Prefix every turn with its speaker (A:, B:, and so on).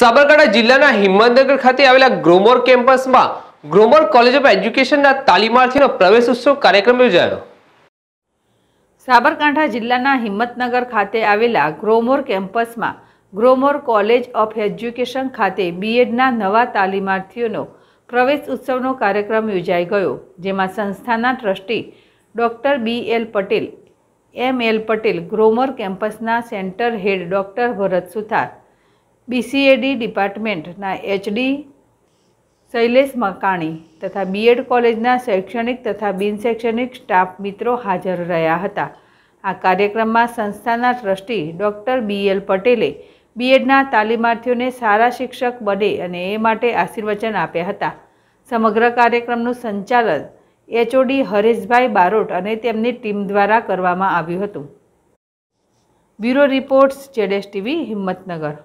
A: સાબરકાંઠા જિલ્લાના હિંમતનગર ખાતે આવેલા ગ્રોમોર કેમ્પસમાં ગ્રોમોર કોલેજ ઓફ એજ્યુકેશનના તાલીમાર્થીનો પ્રવેશ ઉત્સવ કાર્યક્રમ યોજાયો
B: સાબરકાંઠા જિલ્લાના હિંમતનગર ખાતે આવેલા ગ્રોમોર કેમ્પસમાં ગ્રોમોર કોલેજ ઓફ એજ્યુકેશન ખાતે બીએડના નવા તાલીમાર્થીઓનો પ્રવેશ ઉત્સવનો કાર્યક્રમ યોજાઈ ગયો જેમાં સંસ્થાના trustee doctor B L Patel M L Patel Gromore કેમ્પસના centre head doctor Bharat Suthar બીસીએડી ડિપાર્ટમેન્ટના એચડી શૈલેષ મકાણી તથા બીએડ કોલેજના શૈક્ષણિક તથા બિનશૈક્ષણિક સ્ટાફ મિત્રો હાજર રહ્યા હતા આ કાર્યક્રમમાં સંસ્થાના ટ્રસ્ટી ડૉક્ટર બી એલ પટેલે બીએડના તાલીમાર્થીઓને સારા શિક્ષક બને અને એ માટે આશીર્વચન આપ્યા હતા સમગ્ર કાર્યક્રમનું સંચાલન એચઓડી હરેશભાઈ બારોટ અને તેમની ટીમ દ્વારા કરવામાં આવ્યું હતું બ્યુરો રિપોર્ટ્સ જેડેશ ટીવી હિંમતનગર